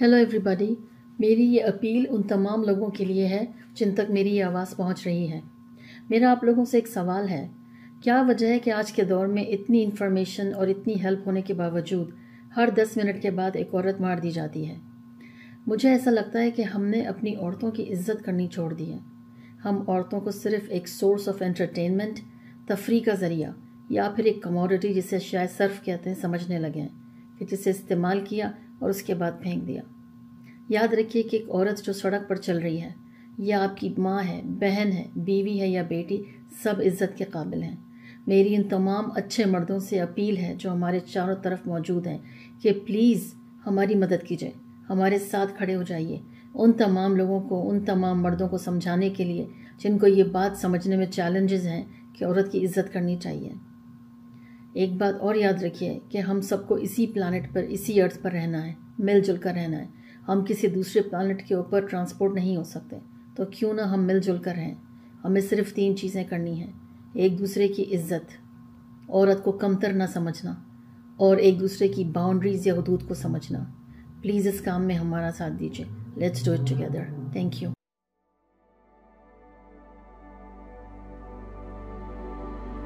hello everybody मेरी ये appeal उन तमाम लोगों के लिए है जिन तक मेरी ये आवाज़ पहुंच रही है मेरा आप लोगों से एक सवाल है क्या वजह है कि आज के दौर में इतनी इन्फॉर्मेशन और इतनी हेल्प होने के बावजूद हर दस मिनट के बाद एक औरत मार दी जाती है मुझे ऐसा लगता है कि हमने अपनी औरतों की इज्जत करनी छोड़ दी है हम औरतों को सिर्फ एक सोर्स ऑफ एंटरटेनमेंट तफरी का ज़रिया या फिर एक कमोडिटी जिसे शायद सर्फ कहते हैं समझने लगे हैं कि जिसे इस्तेमाल किया और उसके बाद फेंक दिया याद रखिए कि एक औरत जो सड़क पर चल रही है या आपकी माँ है बहन है बीवी है या बेटी सब इज्जत के काबिल हैं मेरी इन तमाम अच्छे मर्दों से अपील है जो हमारे चारों तरफ मौजूद हैं कि प्लीज़ हमारी मदद कीजिए हमारे साथ खड़े हो जाइए उन तमाम लोगों को उन तमाम मर्दों को समझाने के लिए जिनको ये बात समझने में चैलेंजेस हैं कि औरत की इज्जत करनी चाहिए एक बात और याद रखिए कि हम सबको इसी प्लानट पर इसी अर्थ पर रहना है मिलजुल कर रहना है हम किसी दूसरे प्लानट के ऊपर ट्रांसपोर्ट नहीं हो सकते तो क्यों ना हम मिलजुल कर रहें हमें सिर्फ तीन चीज़ें करनी हैं एक दूसरे की इज्जत औरत को कमतर ना समझना और एक दूसरे की बाउंड्रीज़ या हदूद को समझना प्लीज़ इस काम में हमारा साथ दीजिए let's do it together thank you